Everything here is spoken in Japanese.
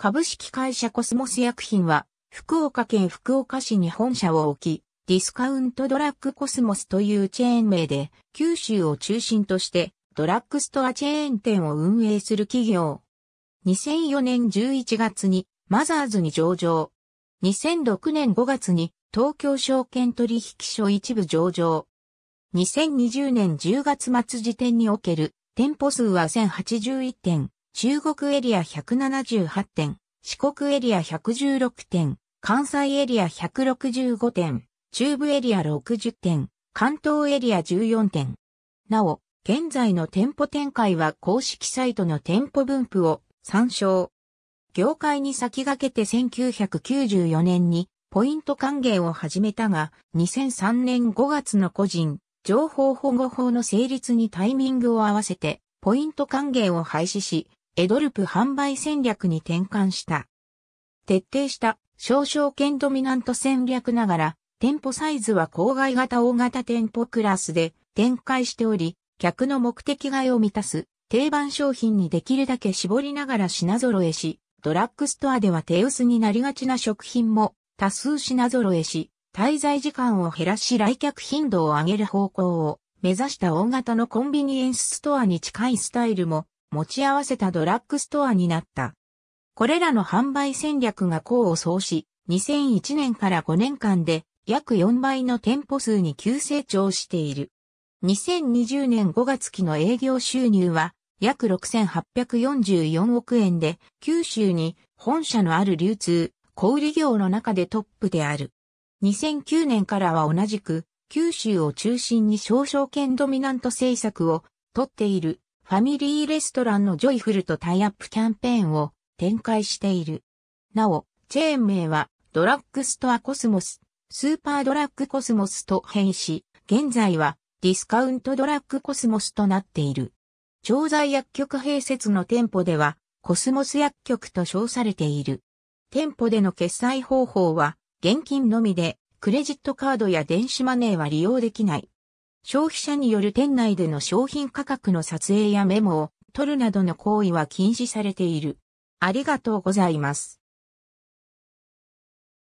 株式会社コスモス薬品は、福岡県福岡市に本社を置き、ディスカウントドラッグコスモスというチェーン名で、九州を中心として、ドラッグストアチェーン店を運営する企業。2004年11月に、マザーズに上場。2006年5月に、東京証券取引所一部上場。2020年10月末時点における店舗数は1081店、中国エリア178点、四国エリア116点、関西エリア165点、中部エリア60点、関東エリア14点。なお、現在の店舗展開は公式サイトの店舗分布を参照。業界に先駆けて1994年にポイント還元を始めたが、2003年5月の個人、情報保護法の成立にタイミングを合わせて、ポイント還元を廃止し、エドルプ販売戦略に転換した。徹底した少々券ドミナント戦略ながら、店舗サイズは郊外型大型店舗クラスで展開しており、客の目的外を満たす定番商品にできるだけ絞りながら品揃えし、ドラッグストアでは手薄になりがちな食品も多数品揃えし、滞在時間を減らし来客頻度を上げる方向を目指した大型のコンビニエンスストアに近いスタイルも持ち合わせたドラッグストアになった。これらの販売戦略が功を奏し、2001年から5年間で約4倍の店舗数に急成長している。2020年5月期の営業収入は約6844億円で、九州に本社のある流通、小売業の中でトップである。2009年からは同じく、九州を中心に少々圏ドミナント政策を取っているファミリーレストランのジョイフルとタイアップキャンペーンを展開している。なお、チェーン名はドラッグストアコスモス、スーパードラッグコスモスと変し、現在はディスカウントドラッグコスモスとなっている。調剤薬局併設の店舗では、コスモス薬局と称されている。店舗での決済方法は、現金のみで、クレジットカードや電子マネーは利用できない。消費者による店内での商品価格の撮影やメモを取るなどの行為は禁止されている。ありがとうございます。